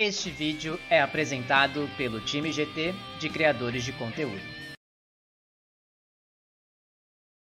Este vídeo é apresentado pelo time GT de criadores de conteúdo.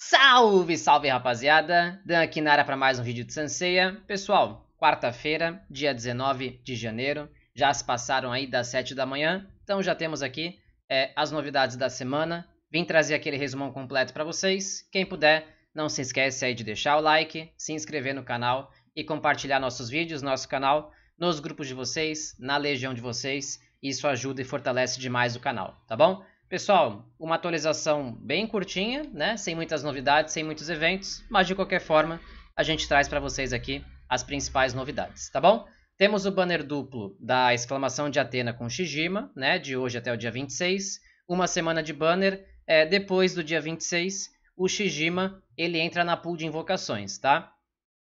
Salve, salve rapaziada! Dan aqui na área para mais um vídeo de Sanseia. Pessoal, quarta-feira, dia 19 de janeiro, já se passaram aí das 7 da manhã, então já temos aqui é, as novidades da semana. Vim trazer aquele resumão completo para vocês. Quem puder, não se esquece aí de deixar o like, se inscrever no canal e compartilhar nossos vídeos, nosso canal, nos grupos de vocês, na legião de vocês. Isso ajuda e fortalece demais o canal, tá bom? Pessoal, uma atualização bem curtinha, né? Sem muitas novidades, sem muitos eventos, mas de qualquer forma, a gente traz para vocês aqui as principais novidades, tá bom? Temos o banner duplo da exclamação de Atena com Shijima, né? De hoje até o dia 26. Uma semana de banner. É, depois do dia 26, o Shijima ele entra na pool de invocações, tá?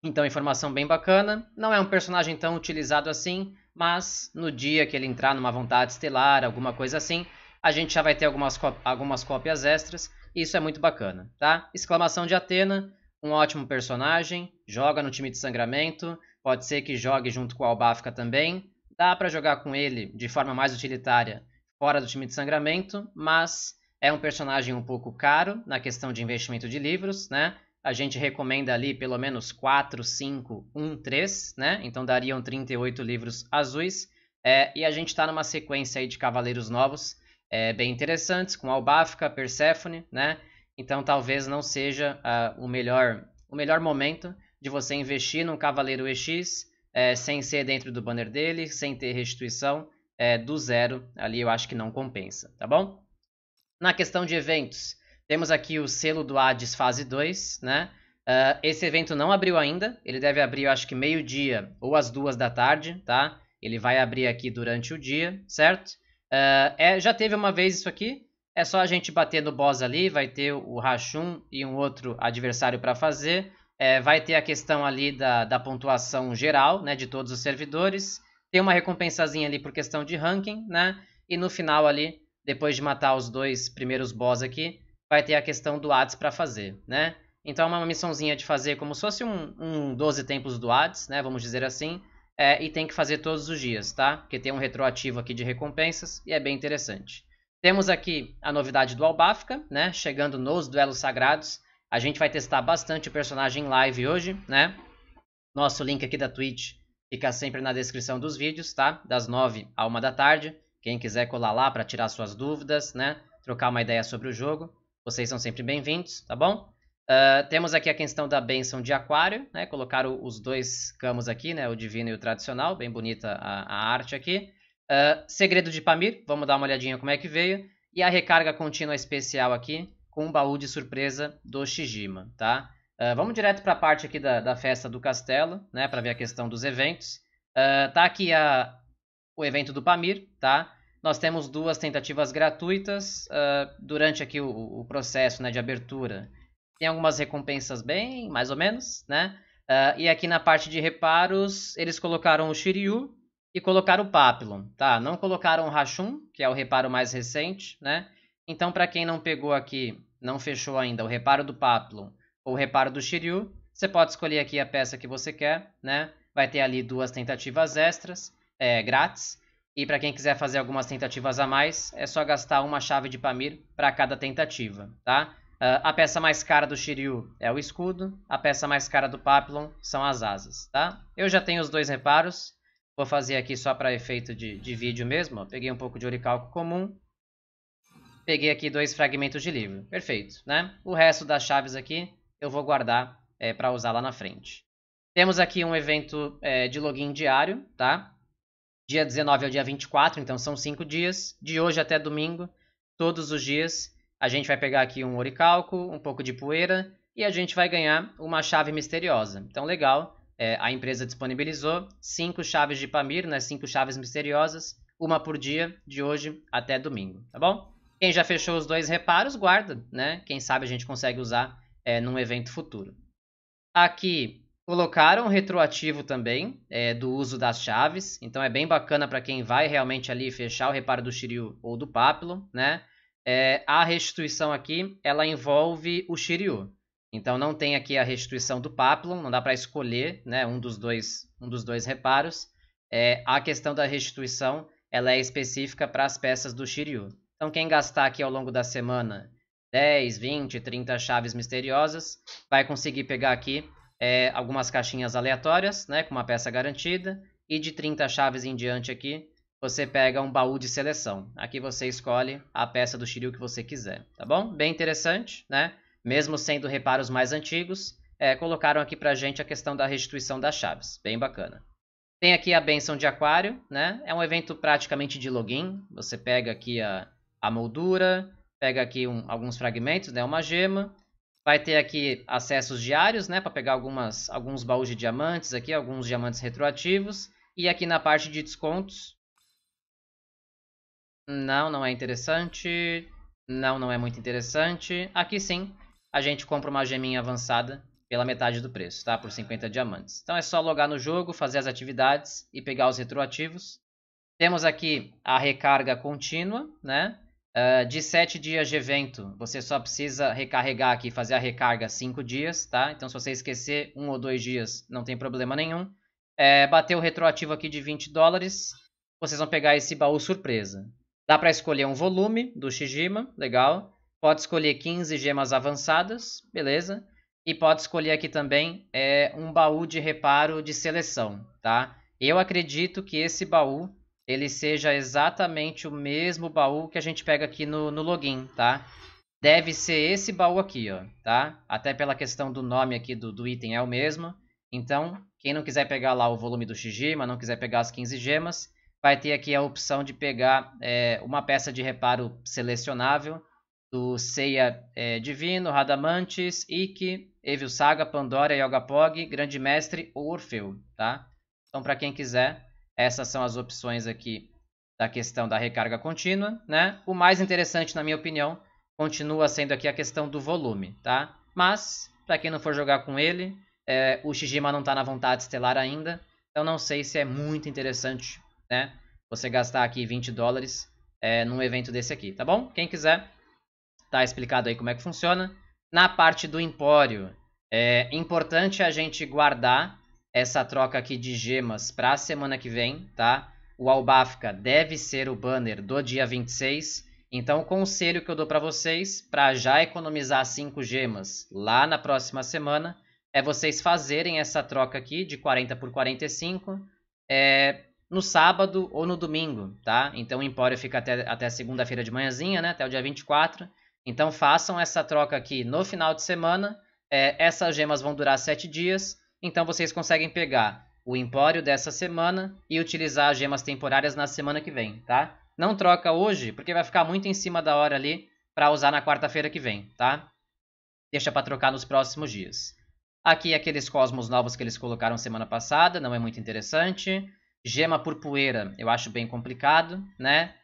Então, informação bem bacana. Não é um personagem tão utilizado assim, mas no dia que ele entrar numa vontade estelar, alguma coisa assim, a gente já vai ter algumas, algumas cópias extras. Isso é muito bacana, tá? Exclamação de Atena, um ótimo personagem, joga no time de sangramento, pode ser que jogue junto com o Albáfica também. Dá para jogar com ele de forma mais utilitária fora do time de sangramento, mas é um personagem um pouco caro na questão de investimento de livros, né? a gente recomenda ali pelo menos 4, 5, 1, 3, né? Então dariam 38 livros azuis. É, e a gente está numa sequência aí de Cavaleiros Novos, é, bem interessantes, com Albafka, Perséfone, né? Então talvez não seja uh, o, melhor, o melhor momento de você investir num Cavaleiro EX, é, sem ser dentro do banner dele, sem ter restituição, é, do zero, ali eu acho que não compensa, tá bom? Na questão de eventos, temos aqui o selo do Hades fase 2, né? Uh, esse evento não abriu ainda, ele deve abrir, eu acho que meio-dia ou às duas da tarde, tá? Ele vai abrir aqui durante o dia, certo? Uh, é, já teve uma vez isso aqui, é só a gente bater no boss ali, vai ter o Rachum e um outro adversário para fazer. É, vai ter a questão ali da, da pontuação geral, né, de todos os servidores. Tem uma recompensazinha ali por questão de ranking, né? E no final ali, depois de matar os dois primeiros boss aqui, vai ter a questão do Hades para fazer, né? Então é uma missãozinha de fazer como se fosse um, um 12 tempos do Hades, né? Vamos dizer assim. É, e tem que fazer todos os dias, tá? Porque tem um retroativo aqui de recompensas e é bem interessante. Temos aqui a novidade do Albafka, né? Chegando nos duelos sagrados. A gente vai testar bastante o personagem em live hoje, né? Nosso link aqui da Twitch fica sempre na descrição dos vídeos, tá? Das 9 à 1 da tarde. Quem quiser colar lá para tirar suas dúvidas, né? Trocar uma ideia sobre o jogo. Vocês são sempre bem-vindos, tá bom? Uh, temos aqui a questão da benção de aquário, né? Colocaram os dois camos aqui, né? O divino e o tradicional, bem bonita a, a arte aqui. Uh, segredo de Pamir, vamos dar uma olhadinha como é que veio. E a recarga contínua especial aqui, com o baú de surpresa do Shijima, tá? Uh, vamos direto para a parte aqui da, da, festa do castelo, né? Para ver a questão dos eventos. tá aqui a, o evento do Pamir, tá? Nós temos duas tentativas gratuitas uh, durante aqui o, o, processo né, de abertura. Tem algumas recompensas bem, mais ou menos, né? Uh, e aqui na parte de reparos, eles colocaram o Shiryu e colocaram o Papillon, tá? Não colocaram o Rashun, que é o reparo mais recente, né? Então, para quem não pegou aqui, não fechou ainda o reparo do Papillon ou o reparo do Shiryu, você pode escolher aqui a peça que você quer, né? Vai ter ali duas tentativas extras, é, grátis. E para quem quiser fazer algumas tentativas a mais, é só gastar uma chave de Pamir para cada tentativa, tá? Uh, a peça mais cara do Shiryu é o escudo, a peça mais cara do Papillon são as asas, tá? Eu já tenho os dois reparos, vou fazer aqui só para efeito de, de, vídeo mesmo, ó. peguei um pouco de oricalco comum, peguei aqui dois fragmentos de livro, perfeito, né? O resto das chaves aqui eu vou guardar é, eh, para usar lá na frente. Temos aqui um evento é, de login diário, tá? dia 19 ao dia 24, então são cinco dias. De hoje até domingo, todos os dias, a gente vai pegar aqui um oricalco, um pouco de poeira e a gente vai ganhar uma chave misteriosa. Então, legal, é, a empresa disponibilizou cinco chaves de Pamir, né, cinco chaves misteriosas, uma por dia, de hoje até domingo, tá bom? Quem já fechou os dois reparos, guarda, né? Quem sabe a gente consegue usar é, num evento futuro. Aqui Colocaram retroativo também é, do uso das chaves, então é bem bacana para quem vai realmente ali fechar o reparo do Shiryu ou do papilo, né? É, a restituição aqui, ela envolve o Shiryu. Então não tem aqui a restituição do Papilon, não dá para escolher né, um, dos dois, um dos dois reparos. É, a questão da restituição, ela é específica para as peças do Shiryu. Então quem gastar aqui ao longo da semana 10, 20, 30 chaves misteriosas, vai conseguir pegar aqui é, algumas caixinhas aleatórias, né, com uma peça garantida, e de 30 chaves em diante aqui, você pega um baú de seleção. Aqui você escolhe a peça do Shiryu que você quiser, tá bom? Bem interessante, né? Mesmo sendo reparos mais antigos, é, colocaram aqui pra gente a questão da restituição das chaves, bem bacana. Tem aqui a benção de aquário, né? É um evento praticamente de login, você pega aqui a, a moldura, pega aqui um, alguns fragmentos, né, uma gema, Vai ter aqui acessos diários, né, para pegar algumas, alguns baús de diamantes aqui, alguns diamantes retroativos. E aqui na parte de descontos... Não, não é interessante. Não, não é muito interessante. Aqui sim, a gente compra uma geminha avançada pela metade do preço, tá? Por 50 diamantes. Então é só logar no jogo, fazer as atividades e pegar os retroativos. Temos aqui a recarga contínua, né? Uh, de 7 dias de evento, você só precisa recarregar aqui, fazer a recarga 5 dias, tá? Então, se você esquecer um ou dois dias, não tem problema nenhum. É, bateu o retroativo aqui de 20 dólares, vocês vão pegar esse baú surpresa. Dá para escolher um volume do Shijima, legal. Pode escolher 15 gemas avançadas, beleza. E pode escolher aqui também é, um baú de reparo de seleção, tá? Eu acredito que esse baú ele seja exatamente o mesmo baú que a gente pega aqui no, no login, tá? Deve ser esse baú aqui, ó, tá? Até pela questão do nome aqui do, do item é o mesmo. Então, quem não quiser pegar lá o volume do Shijima, não quiser pegar as 15 gemas, vai ter aqui a opção de pegar é, uma peça de reparo selecionável do Seiya é, Divino, Radamantes, Ikki, Evil Saga, Pandora, Pog, Grande Mestre ou Orfeu, tá? Então, para quem quiser, essas são as opções aqui da questão da recarga contínua, né? O mais interessante, na minha opinião, continua sendo aqui a questão do volume, tá? Mas, para quem não for jogar com ele, é, o Shijima não está na vontade estelar ainda, então não sei se é muito interessante, né? Você gastar aqui 20 dólares é, num evento desse aqui, tá bom? Quem quiser, tá explicado aí como é que funciona. Na parte do empório, é importante a gente guardar essa troca aqui de gemas para a semana que vem, tá? O Albafka deve ser o banner do dia 26. Então, o conselho que eu dou para vocês, para já economizar 5 gemas lá na próxima semana, é vocês fazerem essa troca aqui de 40 por 45 é, no sábado ou no domingo, tá? Então, o Empório fica até, até segunda-feira de manhãzinha, né? Até o dia 24. Então, façam essa troca aqui no final de semana. É, essas gemas vão durar 7 dias. Então vocês conseguem pegar o empório dessa semana e utilizar as gemas temporárias na semana que vem, tá? Não troca hoje, porque vai ficar muito em cima da hora ali para usar na quarta-feira que vem, tá? Deixa para trocar nos próximos dias. Aqui aqueles cosmos novos que eles colocaram semana passada, não é muito interessante. Gema por poeira, eu acho bem complicado, né?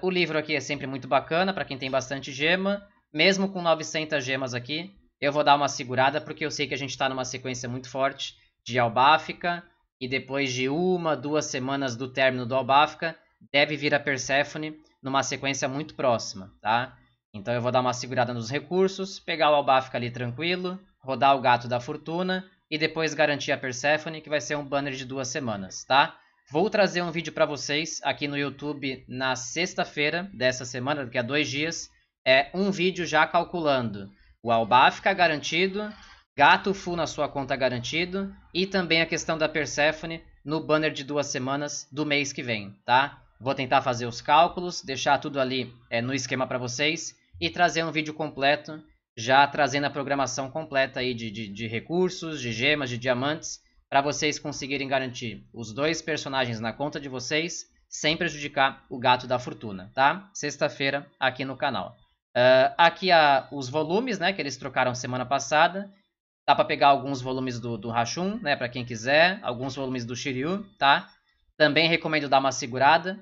Uh, o livro aqui é sempre muito bacana para quem tem bastante gema. Mesmo com 900 gemas aqui, eu vou dar uma segurada porque eu sei que a gente está numa sequência muito forte de Albáfica e depois de uma, duas semanas do término do Albáfica, deve vir a Persephone numa sequência muito próxima, tá? Então eu vou dar uma segurada nos recursos, pegar o Albáfica ali tranquilo, rodar o Gato da Fortuna e depois garantir a Persephone, que vai ser um banner de duas semanas, tá? Vou trazer um vídeo para vocês aqui no YouTube na sexta-feira dessa semana, daqui a dois dias, é um vídeo já calculando o Alba fica garantido, Gato Full na sua conta garantido e também a questão da Persephone no banner de duas semanas do mês que vem, tá? Vou tentar fazer os cálculos, deixar tudo ali é, no esquema para vocês e trazer um vídeo completo, já trazendo a programação completa aí de, de, de recursos, de gemas, de diamantes, para vocês conseguirem garantir os dois personagens na conta de vocês sem prejudicar o gato da fortuna, tá? Sexta-feira aqui no canal. Uh, aqui há os volumes, né, que eles trocaram semana passada. Dá para pegar alguns volumes do, do Hashun, né, para quem quiser. Alguns volumes do Shiryu, tá? Também recomendo dar uma segurada.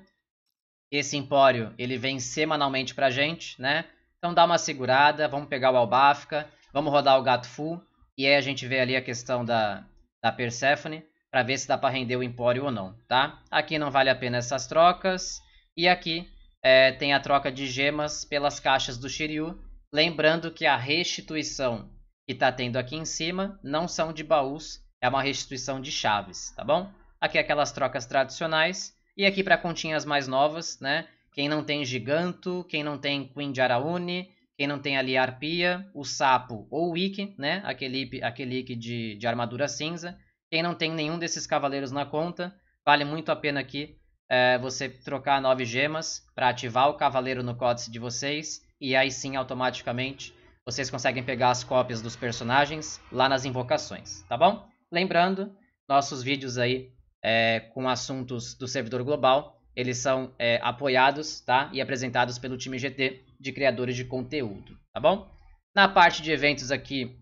Esse empório, ele vem semanalmente pra gente, né? Então dá uma segurada, vamos pegar o Albafka, vamos rodar o Gato Full. E aí a gente vê ali a questão da, da Persephone, para ver se dá para render o empório ou não, tá? Aqui não vale a pena essas trocas. E aqui é, tem a troca de gemas pelas caixas do Shiryu. Lembrando que a restituição que está tendo aqui em cima não são de baús, é uma restituição de chaves, tá bom? Aqui é aquelas trocas tradicionais. E aqui para continhas mais novas, né? Quem não tem Giganto, quem não tem Queen de Araúne, quem não tem ali a Arpia, o Sapo ou o Ikki, né? Aquele, aquele Ikki de, de armadura cinza. Quem não tem nenhum desses cavaleiros na conta, vale muito a pena aqui é, você trocar nove gemas para ativar o cavaleiro no códice de vocês, e aí sim, automaticamente, vocês conseguem pegar as cópias dos personagens lá nas invocações, tá bom? Lembrando, nossos vídeos aí é, com assuntos do servidor global, eles são é, apoiados tá? e apresentados pelo time GT de criadores de conteúdo, tá bom? Na parte de eventos aqui,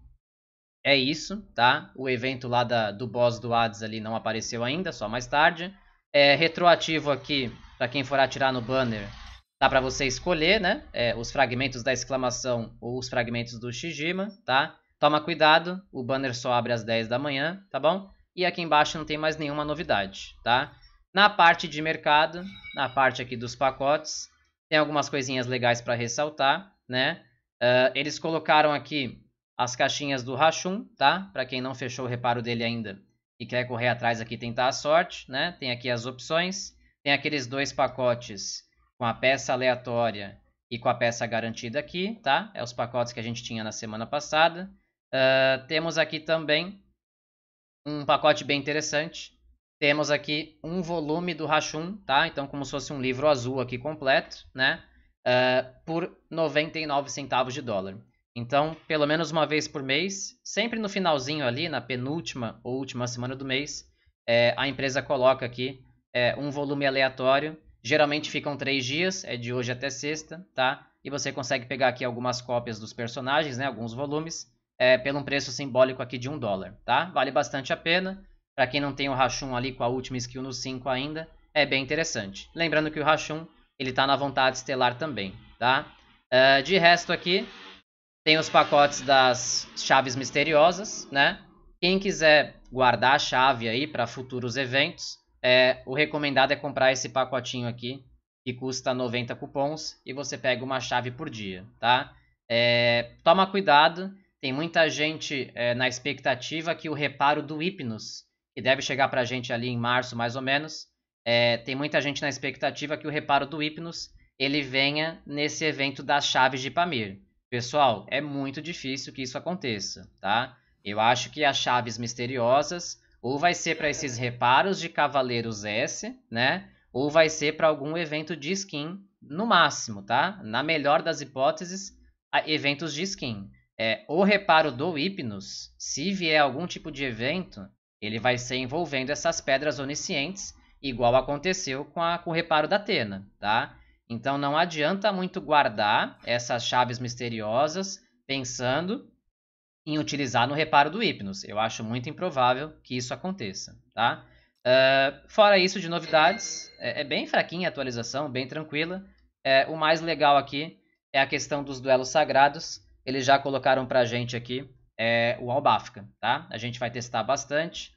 é isso, tá? O evento lá da, do boss do Hades ali não apareceu ainda, só mais tarde. É, retroativo aqui, para quem for atirar no banner, dá para você escolher, né? É, os fragmentos da exclamação ou os fragmentos do Shijima, tá? Toma cuidado, o banner só abre às 10 da manhã, tá bom? E aqui embaixo não tem mais nenhuma novidade, tá? Na parte de mercado, na parte aqui dos pacotes, tem algumas coisinhas legais para ressaltar, né? Uh, eles colocaram aqui as caixinhas do Rachum, tá? Para quem não fechou o reparo dele ainda, e quer correr atrás aqui tentar a sorte, né? Tem aqui as opções, tem aqueles dois pacotes com a peça aleatória e com a peça garantida aqui, tá? É os pacotes que a gente tinha na semana passada. Uh, temos aqui também um pacote bem interessante. Temos aqui um volume do Rachum, tá? Então, como se fosse um livro azul aqui completo, né? Uh, por 99 centavos de dólar. Então, pelo menos uma vez por mês, sempre no finalzinho ali, na penúltima ou última semana do mês, é, a empresa coloca aqui é, um volume aleatório. Geralmente ficam três dias, é de hoje até sexta, tá? E você consegue pegar aqui algumas cópias dos personagens, né? Alguns volumes, é, pelo um preço simbólico aqui de um dólar, tá? Vale bastante a pena. Para quem não tem o Rachum ali com a última skill no 5 ainda, é bem interessante. Lembrando que o Rachum, ele tá na vontade estelar também, tá? Uh, de resto aqui, tem os pacotes das chaves misteriosas, né? Quem quiser guardar a chave aí para futuros eventos, é, o recomendado é comprar esse pacotinho aqui, que custa 90 cupons, e você pega uma chave por dia, tá? É, toma cuidado, tem muita gente é, na expectativa que o reparo do Hipnos, que deve chegar para a gente ali em março mais ou menos, é, tem muita gente na expectativa que o reparo do Hipnos ele venha nesse evento das chaves de Pamir. Pessoal, é muito difícil que isso aconteça, tá? Eu acho que as chaves misteriosas ou vai ser para esses reparos de Cavaleiros S, né? Ou vai ser para algum evento de skin, no máximo, tá? Na melhor das hipóteses, eventos de skin. É, o reparo do Hipnos, se vier algum tipo de evento, ele vai ser envolvendo essas pedras oniscientes, igual aconteceu com, a, com o reparo da Atena, tá? Então não adianta muito guardar essas chaves misteriosas pensando em utilizar no reparo do Hipnos. Eu acho muito improvável que isso aconteça, tá? Uh, fora isso de novidades, é, é, bem fraquinha a atualização, bem tranquila. É, o mais legal aqui é a questão dos duelos sagrados. Eles já colocaram pra gente aqui é, o Albafka, tá? A gente vai testar bastante.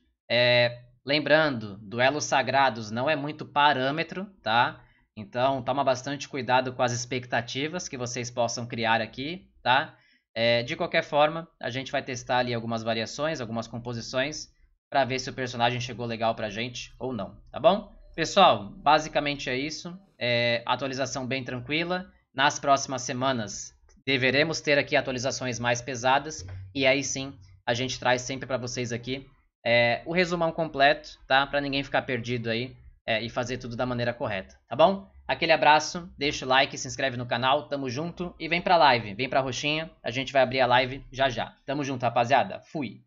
lembrando, duelos sagrados não é muito parâmetro, tá? Então, toma bastante cuidado com as expectativas que vocês possam criar aqui, tá? É, de qualquer forma, a gente vai testar ali algumas variações, algumas composições, para ver se o personagem chegou legal pra gente ou não, tá bom? Pessoal, basicamente é isso. É, atualização bem tranquila. Nas próximas semanas, deveremos ter aqui atualizações mais pesadas, e aí sim, a gente traz sempre para vocês aqui é, o resumão completo, tá? Para ninguém ficar perdido aí é, e fazer tudo da maneira correta, tá bom? Aquele abraço, deixa o like, se inscreve no canal, tamo junto e vem pra live, vem pra roxinha, a gente vai abrir a live já já. Tamo junto, rapaziada. Fui.